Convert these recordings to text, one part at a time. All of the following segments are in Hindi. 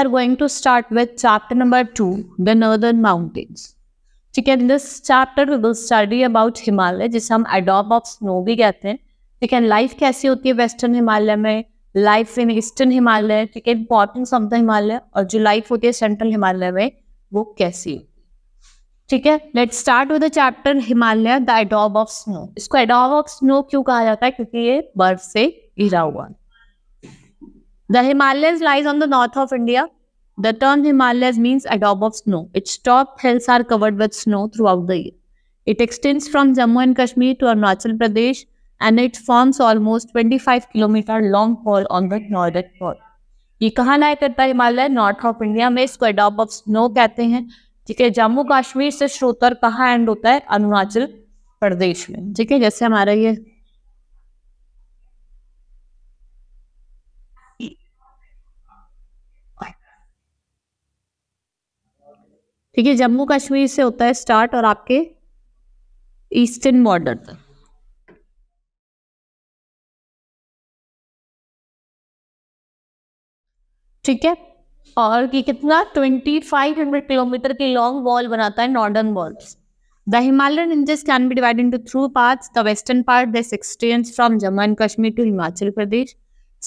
Are going to start with chapter number two the northern mountains ठीक है this chapter we will study about Himalaya जिसे हम एडॉप ऑफ स्नो भी कहते हैं ठीक है लाइफ कैसी होती है वेस्टर्न हिमालय में लाइफ इन ईस्टर्न हिमालय ठीक है इंपॉर्टेंस ऑफ द हिमालय और जो लाइफ होती है सेंट्रल हिमालय में वो कैसी होती है ठीक है let start with chapter Himalaya the एडॉप ऑफ स्नो इसको एडॉप ऑफ स्नो क्यों कहा जाता है क्योंकि ये बर्फ से घिरा हुआ है The Himalayas lies on the north of India. The term Himalayas means a dome of snow. Its top hills are covered with snow throughout the year. It extends from Jammu and Kashmir to Arunachal Pradesh and it forms almost 25 km long wall on the northern wall. ये कहाँ लाया करता है हिमालय नॉर्थ ऑफ इंडिया में इसको एडॉप ऑफ स्नो कहते हैं ठीक है जम्मू कश्मीर से श्रोतर कहाँ एंड होता है अरुणाचल प्रदेश में ठीक है जैसे हमारा ये ठीक है जम्मू कश्मीर से होता है स्टार्ट और आपके ईस्टर्न बॉर्डर तक ठीक है और ये कितना ट्वेंटी फाइव हंड्रेड किलोमीटर की लॉन्ग वॉल बनाता है northern walls the Himalayan ranges can be divide into three parts the western part this extends from Jammu and Kashmir to Himachal Pradesh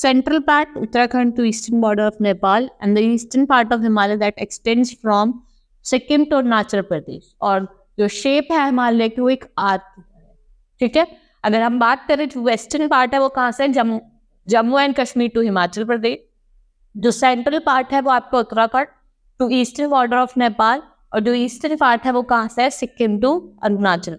central part Uttarakhand to eastern border of Nepal and the eastern part of Himalaya that extends from Sikkim to Arunachal Pradesh और जो शेप है हिमालय की वो एक आर्क ठीक है अगर हम बात करें जो वेस्टर्न पार्ट है वो कहाँ से जम्मू जम्मू एंड कश्मीर टू हिमाचल प्रदेश जो सेंट्रल पार्ट है वो आपको Uttarakhand to eastern border of Nepal और जो ईस्टर्न पार्ट है वो कहाँ से है Sikkim to Arunachal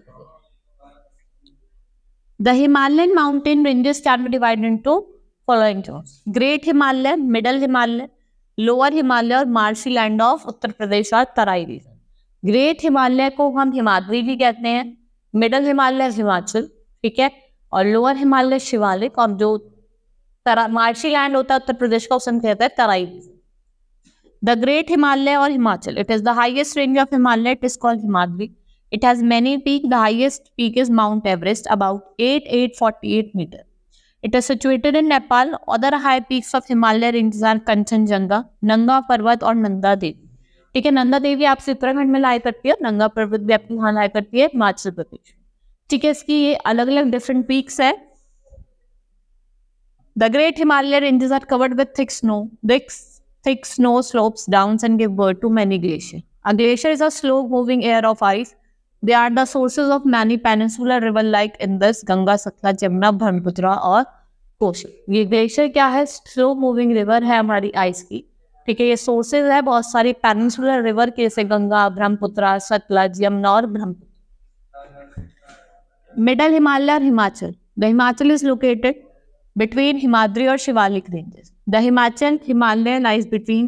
the Himalayan mountain ranges can be divided into following zones great Himalaya middle Himalaya lower Himalaya और marshy land of Uttar Pradesh और तराई रीजन ग्रेट हिमालय को हम हिमाद्री भी कहते हैं मिडल हिमालय हिमाचल ठीक है और लोअर हिमालय शिवालिक और जो तरा मार्शी लैंड होता है उत्तर प्रदेश का उसमें कहते हैं तराई द ग्रेट हिमालय और Himachal it is the highest range of Himalaya it is called Himadri peak the highest peak is mount Everest about eight eight forty eight metre it is situated in Nepal other high peaks of Himalaya ranges are Kanchenjunga Nanga Parbat और नंदा देवी ठीक है नंदा देवी आपसे उत्तराखंड में लाई करती है नंगा पर्वत भी आपके वहां लाई करती है हिमाचल प्रदेश ठीक है इसकी ये अलग अलग डिफरेंट पीक्स है the great Himalaya ranges are covered with thick snow thick thick snow slopes down and give birth to many glacier a glacier is a slow moving air of ice they are the sources of many peninsular river like Indus Ganga Satluj Jamuna Brahmaputra और कोशल ये ग्लेशियर क्या है स्लो मूविंग रिवर है हमारी आइस की ठीक है ये सोर्सेज है बहुत सारी पेनिसुलर रिवर के जैसे गंगा ब्रह्मपुत्रा सतलज यमुना और ब्रह्मपुत्र मिडल हिमालय और Himachal the Himachal is located between between Himadri or Shivalik ranges. The Himachal Himalaya lies between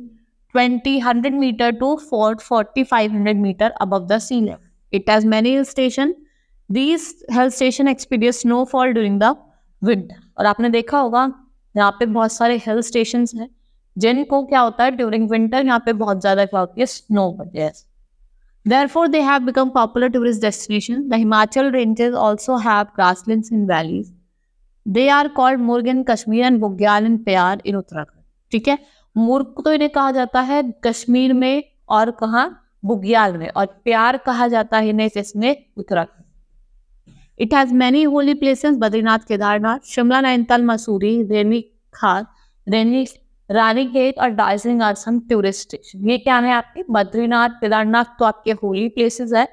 2000 meter to 4 4500 meter above the sea level. It has many hill station. These hill station experience snowfall during the winter. और आपने देखा होगा यहाँ पे बहुत सारे हिल स्टेशन हैं जिनको क्या होता है ड्यूरिंग विंटर यहाँ पे बहुत ज्यादा क्या होती है स्नो पड़ती है Therefore, they have become popular tourist destinations. The Himachal ranges also have grasslands and valleys. They are called Murg in Kashmir and Bugyal in Payar in Uttarakhand. ठीक है मुर्ग तो इन्हें कहा जाता है कश्मीर में और कहा बुग्याल में और प्यार कहा जाता है इन्हें इसमें Uttarakhand it has many holy places Badrinath Kedarnath Shimla Nainital Mussoorie Ranikhet रेनी रानी गेट और Darjeeling are some tourist station ये क्या है आपके बद्रीनाथ केदारनाथ तो आपके होली प्लेसेस है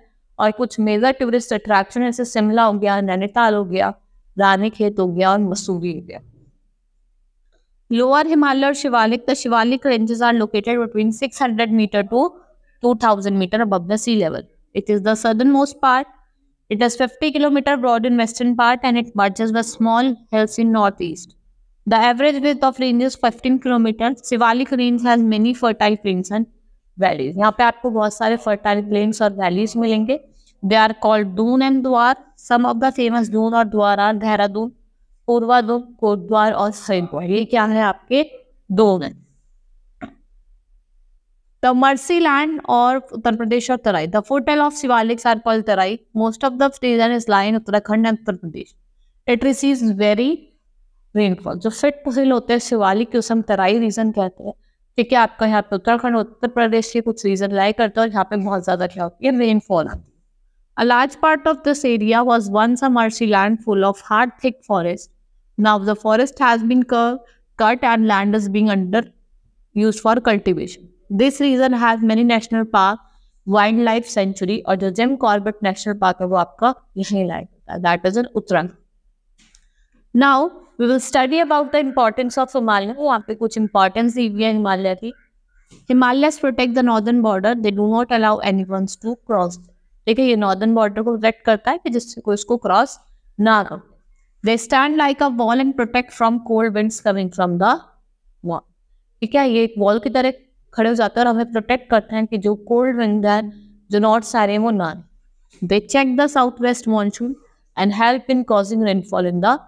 और कुछ मेजर टूरिस्ट अट्रैक्शन जैसे शिमला हो गया नैनीताल हो गया रानी खेत हो गया और मसूरी हो गया लोअर हिमालय और शिवालिक द तो Shivalik ranges are located between six hundred metre to 2000 meter above the sea level. It is the southernmost part. It is 50 kilometer broad in western part and it merges with small hills in northeast. The average width of range is 15 kilometers. Sivalik range has many fertile plains and valleys. यहाँ पे आपको बहुत सारे fertile plains और valleys मिलेंगे. They are called Doon and Dwar. Some of the famous Doon or Dwar are Dehradun, Purva Doon, Kotdwar और Sindh. ये क्या है आपके Doon द मर्सी लैंड और उत्तर प्रदेश और Terai the foothill of Shivaliks are called Terai most of the Uttarakhand and Uttar Pradesh it receive very rainfall जो फिट फसल होते हैं शिवालिक उस हम तराई रीजन कहते हैं ठीक है आपका यहाँ पे उत्तराखंड उत्तर प्रदेश के कुछ रीजन लाई करते हैं और यहाँ पे बहुत ज्यादा क्या होती है rainfall a large part of this area was once a marshy land full of hard thick forest now the forest has been cut and land is being under use for cultivation this region has many national park wildlife sanctuary और जो जेम कॉर्बेट नेशनल पार्क है वो आपका यही लाइक होता है दैट इज एन उत्तरांग now we will study about the importance of Himalaya वहाँ पे कुछ इंपॉर्टेंस दी हुई है हिमालय की Himalayas protect the northern border they do not allow anyone to cross ठीक है ये नॉर्दर्न बॉर्डर को प्रोटेक्ट करता है कि जिससे कोई इसको क्रॉस ना करो they stand like a wall and protect from cold winds coming from the wall ठीक है ये एक वॉल की तरह खड़े हो जाते हैं और हमें प्रोटेक्ट करते हैं कि जो कोल्ड विंड है जो नॉर्थ रहे हैं वो ना they check the south west monsoon and help in causing rainfall in the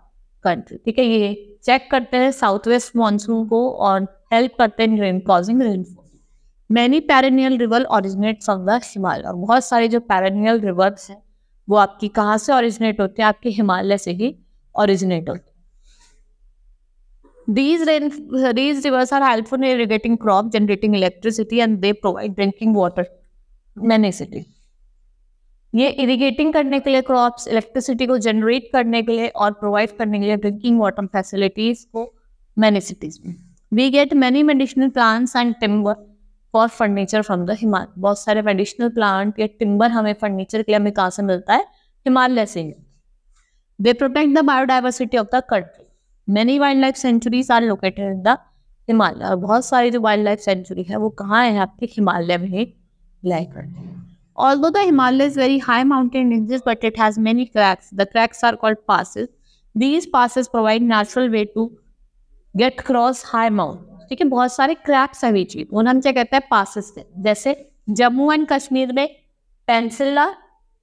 country ठीक है ये चेक करते हैं साउथ वेस्ट मानसून को और हेल्प करते हैं rain causing rainfall many perennial river originate from the Himalaya और बहुत सारे जो पैरानियल रिवर्स हैं वो आपकी कहाँ से ऑरिजिनेट होते हैं आपके हिमालय से ही ऑरिजिनेट होते हैं These, rain, these rivers are helpful in irrigating crops, generating electricity, and they provide drinking water. many city ये इरिगेटिंग करने के लिए क्रॉप्स इलेक्ट्रिसिटी को जनरेट करने के लिए और प्रोवाइड करने के लिए ड्रिंकिंग वाटर फैसिलिटीज को मैनी सिटीज में we get many medicinal plants and timber for furniture from the Himalaya बहुत सारे मेडिशनल प्लांट या टिम्बर हमें फर्नीचर के लिए हमें कहाँ से मिलता है हिमालय से they protect the biodiversity of the country many wildlife sanctuary are located in the Himalaya बहुत सारी जो वाइल्ड लाइफ सेंचुरी है वो कहाँ है आपके हिमालय में like although the Himalaya is very high mountain ranges but it has many cracks the cracks are called passes these passes provide natural way to get cross high mount ठीक है बहुत सारे क्रैक्स है बीच में उन्हें हम क्या कहते हैं पासिस जैसे जम्मू एंड कश्मीर में पेंसिल्ला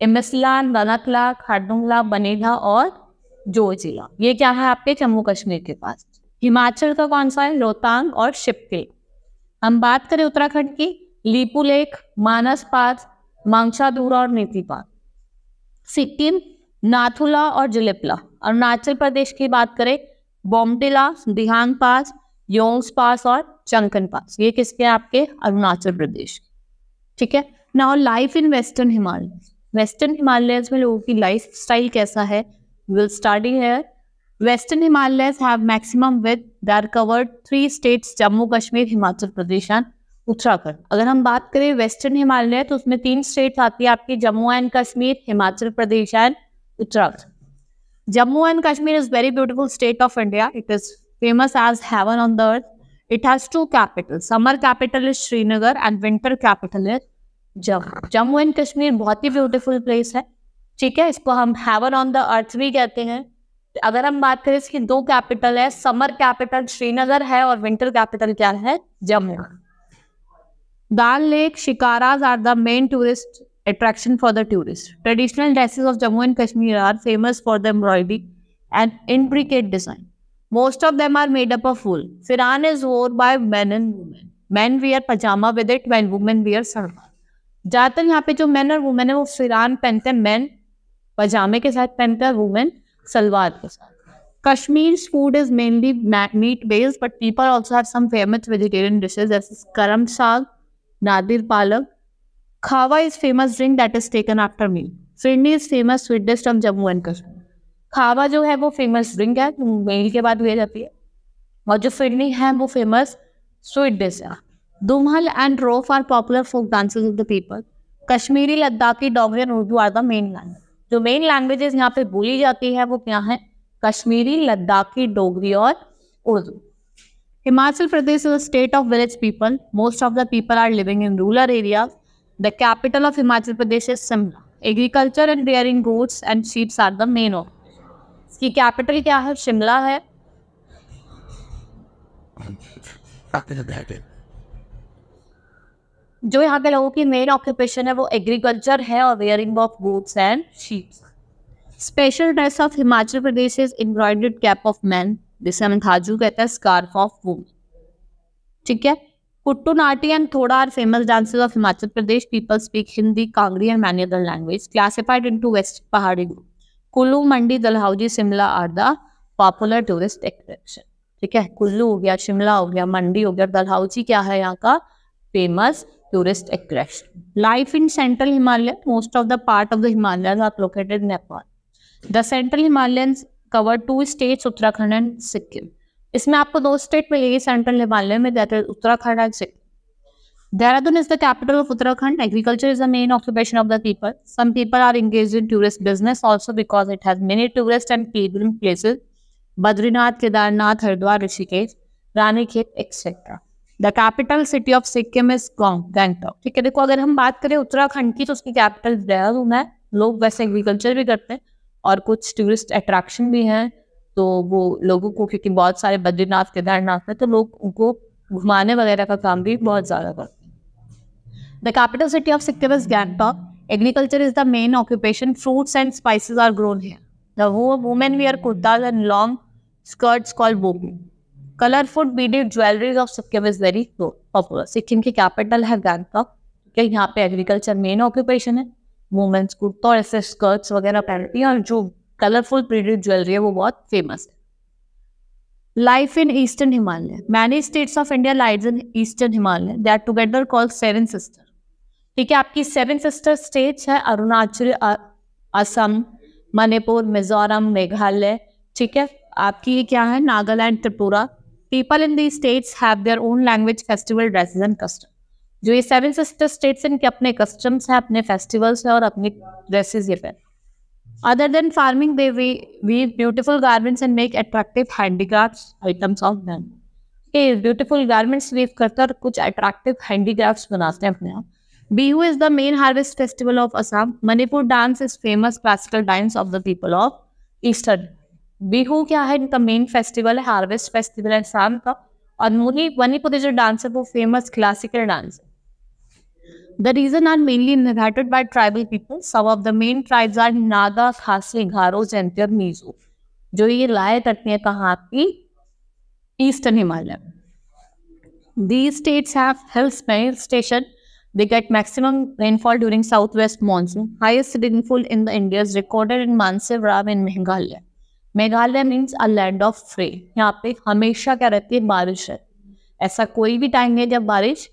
इमिसला ननकला खाडुंगला बनेला और जो जिला ये क्या है आपके जम्मू कश्मीर के पास हिमाचल का कौन सा है रोहतांग और शिपके हम बात करें उत्तराखंड की लीपू लेक मानस पास दूर और नीति पास सिक्किम नाथुला और जिलेपला अरुणाचल प्रदेश की बात करें बॉम्डिला दिहांग पास योंग्स पास और चंकन पास ये किसके आपके अरुणाचल प्रदेश ठीक है now life in western Himalaya western Himalaya में लोगों की लाइफ स्टाइल कैसा है will study here. Western Himalayas have maximum width that are covered three states Jammu Kashmir, Himachal Pradesh and Uttarakhand. अगर हम बात करें Western Himalaya तो उसमें तीन states आती है आपकी Jammu and Kashmir, Himachal Pradesh and Uttarakhand. Jammu and Kashmir is very beautiful state of India. It is famous as heaven on the earth. it has two capitals summer capital is srinagar and winter capital is jammu jammu and kashmir bahut hi beautiful place hai ठीक है इसको हम हैवन ऑन द अर्थ भी कहते हैं अगर हम बात करें इसकी दो कैपिटल है समर कैपिटल श्रीनगर है और विंटर कैपिटल क्या है Jammu Dal lake shikaras are the main tourist attraction for the tourist traditional dresses of Jammu and Kashmir are famous for the embroidery and intricate design most of them are made up of wool pheran is worn by man and women man wear pyjama with it man women wear salwar ज्यादातर यहाँ पे जो मैन और वुमेन है वो फिरान पहनते हैं मैन पजामे के साथ पहनता है वुमेन सलवार के साथ Kashmir food is mainly meat based but people also have some famous vegetarian dishes karam saag nadir palak kahwa is famous drink that is taken after meal phirni is famous sweet dish from Jammu and Kashmir kahwa जो है वो फेमस ड्रिंक है जो मेल के बाद भेज जाती है और जो फिरनी है वो फेमस स्वीट डिश है Dumhal and Rouf are popular folk dances of the people Kashmiri Ladakhi Dogri and Urdu are the main language जो मेन लैंग्वेजेस यहाँ पे बोली जाती है वो क्या है कश्मीरी लद्दाखी डोगरी और Urdu Himachal Pradesh is a state of village people most of the people are living in rural area the capital of Himachal Pradesh is Shimla agriculture and dairying goats and sheeps are the main ऑफ इसकी कैपिटल क्या है शिमला है जो यहाँ के लोगों की मेन ऑक्यूपेशन है वो एग्रीकल्चर है और wearing of goats and sheep special dress of Himachal Pradesh is embroidered cap of man जिसे हम धाजू कहते हैं स्कार्फ ऑफ वुमेन ठीक है पुट्टू नाटी एंड थोड़ा are famous dances of Himachal Pradesh people speak Hindi Kangri and many other language classified into west Pahari group Kullu Mandi Dalhousie Shimla are the popular tourist attraction ठीक है कुल्लू हो गया शिमला हो गया मंडी हो गया दलहाउजी क्या है यहाँ का famous tourist attraction. Life in central Himalaya, most of the part of the Himalayas are located in Nepal. The central Himalayas cover two states, Uttarakhand and Sikkim. इसमें आपको दो स्टेट मिलेगी सेंट्रल हिमालय में that is Uttarakhand and Sikkim Dehradun is the capital of Uttarakhand agriculture is the main occupation of the people some people are engage in tourist business also because it has many tourist and pilgrim places Badrinath Kedarnath Haridwar Rishikesh Ranikhet etcetera the capital city of Sikkim is Gangtok ठीक है देखो अगर हम बात करें उत्तराखंड की तो उसकी कैपिटल देहरादून है लोग वैसे एग्रीकल्चर भी करते हैं और कुछ टूरिस्ट अट्रैक्शन भी हैं तो वो लोगों को क्योंकि बहुत सारे बद्रीनाथ केदारनाथ है तो लोग उनको घुमाने वगैरह का काम भी बहुत ज़्यादा करते हैं the capital city of Sikkim is Gangtok agriculture is the main occupation fruits and spices are grown here. The we are kurtas and long skirts call bogu. Colourful beaded jewelleries of Sikkim is very popular Sikkim की कैपिटल है गैंगटॉक ठीक है यहाँ पे एग्रीकल्चर मेन ऑक्यूपेशन है वुमेंस कुर्ता और ऐसे स्कर्ट्स वगैरह पहनती हैं और जो कलरफुल प्रिंटेड ज्वेलरी है वो बहुत फेमस है life in eastern Himalaya many states of India lies in eastern Himalaya they are together called seven sister ठीक है आपकी सेवन सिस्टर स्टेट्स है अरुणाचल असम मणिपुर मिजोरम मेघालय ठीक है आपकी क्या है Nagaland Tripura people in these states have their own language, festival, dresses and customs. जो ये seven sister states हैं कि अपने customs हैं, festivals हैं और dresses ये हैं. Other than farming, they weave, beautiful garments and make attractive handicrafts items of them. They weave beautiful garments weave करते हैं attractive handicrafts बनाते हैं अपने Bihu is the main harvest festival of Assam. Manipur dance is famous classical dance of the people of Eastern. Bihu क्या है इनका मेन फेस्टिवल है हार्वेस्ट फेस्टिवल है शाम का और मुनी मणिपुरी जो डांस है वो फेमस क्लासिकल डांस है the region are mainly inhabited by tribal people some of the main tribes are Naga Khasi Garo जैंतर Meizu जो ये लाए करते हैं कहाँ की eastern Himalaya the states have hills mail station they get maximum rainfall during south west monsoon highest rainfall in the India recorded in Mawsynram in Meghalaya Meghalaya means a land of फ्रे यहाँ पे हमेशा क्या रहती है बारिश है ऐसा कोई भी टाइम है जब बारिश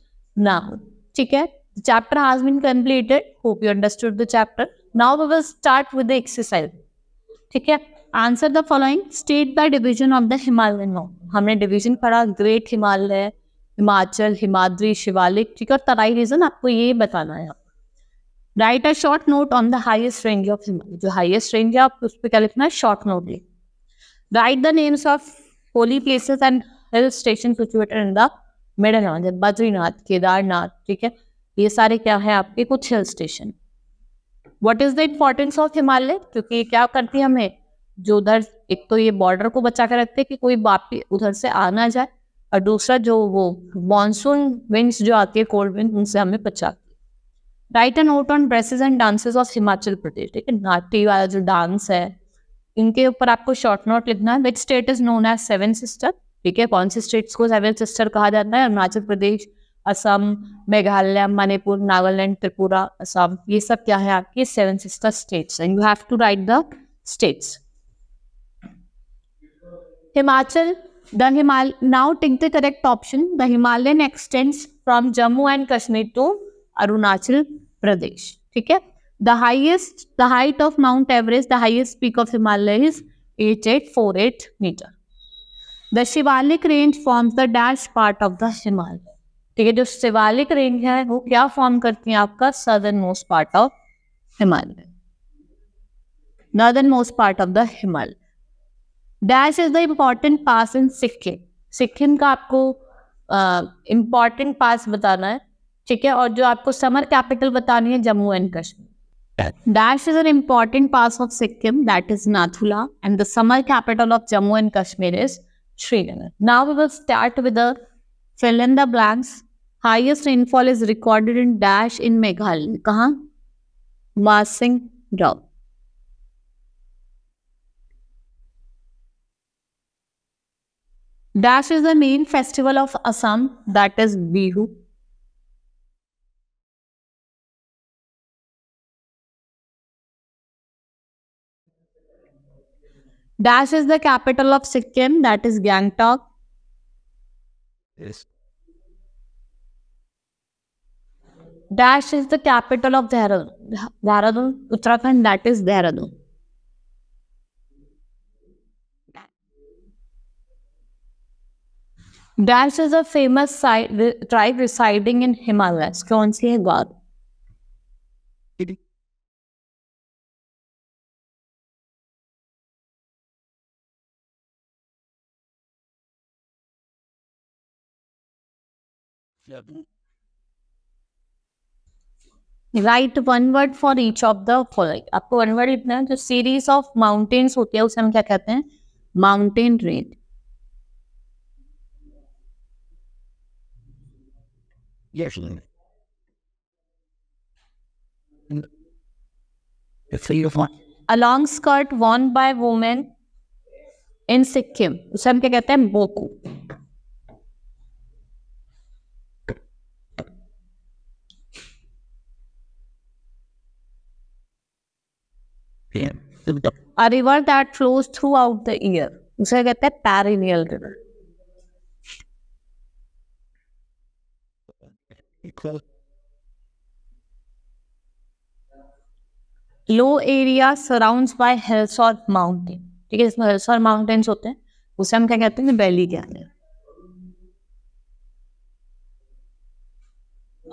ना हो ठीक है chapter has been completed hope you understood the chapter now we will start with the exercise ठीक है answer the following state by division of the Himalaya no हमने डिवीजन पढ़ा ग्रेट हिमालय हिमाचल हिमाद्री शिवालिक ठीक है और तराई रीजन आपको ये बताना है write a short note on the highest range of Himalaya जो हाईएस्ट रेंज है आप उस पर क्या लिखना है शॉर्ट नोट लिख write the names of holy places and hill station situated in the मिडलनाथ बद्रीनाथ केदारनाथ ठीक है ये सारे क्या है आपके कुछ hill station what is the importance of Himalaya क्योंकि ये क्या करती है हमें जो उधर एक तो ये बॉर्डर को बचा कर रखते हैं कि कोई वापिस उधर से आ ना जाए और दूसरा जो वो मानसून विंड्स जो आती है कोल्ड विंड उनसे हमें बचाती right and note on dresses and dances of Himachal Pradesh ठीक है नाटी वाला जो डांस है इनके ऊपर आपको शॉर्ट नोट लिखना है which state is known as seven sister ठीक है कौन से स्टेट्स को सेवन सिस्टर कहा जाता है अरुणाचल प्रदेश असम मेघालय मणिपुर नागालैंड त्रिपुरा असम ये सब क्या है आपके seven sister states and you have to write the states Himachal the हिमाल now take the correct option the Himalayan extends from Jammu and Kashmir to Arunachal Pradesh ठीक है The highest, the height of Mount Everest, the highest peak of Himalaya is 8848 meter. The Shivalik range forms the dash part of the Himalaya. ठीक है जो शिवालिक रेंज है वो क्या फॉर्म करती है आपका southern most part of Himalaya northern most part of the Himalaya dash is the important pass in Sikkim Sikkim का आपको इम्पॉर्टेंट uh, पास बताना है ठीक है और जो आपको समर कैपिटल बतानी है Jammu and Kashmir Dash is an important part of Sikkim, that is Nathula, and the summer capital of Jammu and Kashmir is Srinagar. Now we will start with the fill in the blanks. Highest rainfall is recorded in Dash in Meghalaya. Kahan? Masing Rao. Dash is the main festival of Assam, that is Bihu. Dash is the capital of Sikkim, that is Gangtok. Yes. Dash is the capital of Dehradun, Uttarakhand, that is Dehradun. Dash is a famous site, tribe residing in Himalayas. कौन सी है write one word for each of the following आपको वन वर्ड इतना है जो सीरीज ऑफ माउंटेन्स होती है उसे हम क्या कहते हैं mountain range Yes. A long skirt worn by women in Sikkim उसे हम क्या कहते हैं बोकू a river that flows throughout the year उसे कहते हैं perennial river low area surround by hills और माउंटेन ठीक है जिसमें हिल्स और माउंटेन्स होते हैं उसे हम क्या कहते हैं वैली कहते हैं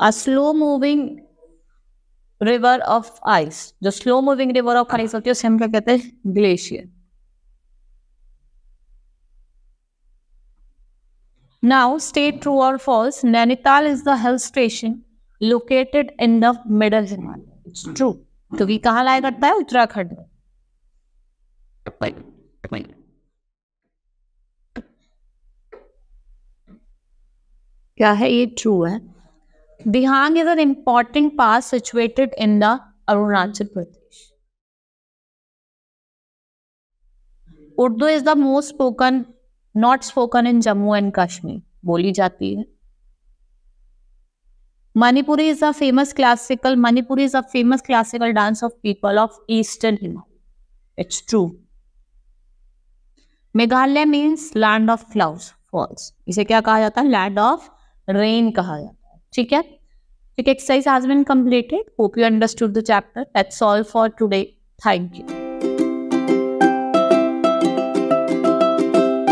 a slow moving river of ice जो slow moving river of ice होती है उसे हम क्या कहते हैं ग्लेशियर नाउ स्टेट ट्रू और false Nainital is the hill station located in the middle Himalaya it's true क्योंकि कहा लाया करता है उत्तराखंड में क्या है ये ट्रू है Dihang is an important pass situated in the Arunachal Pradesh Urdu is the most spoken not spoken in Jammu and Kashmir बोली जाती है Manipuri is a famous classical Manipuri is a famous classical dance of people of eastern Himalaya it's true Meghalaya means land of flowers false इसे क्या कहा जाता है लैंड ऑफ रेन कहा जाता है ठीक है It exercise has been completed. Hope you understood the chapter. That's all for today. Thank you.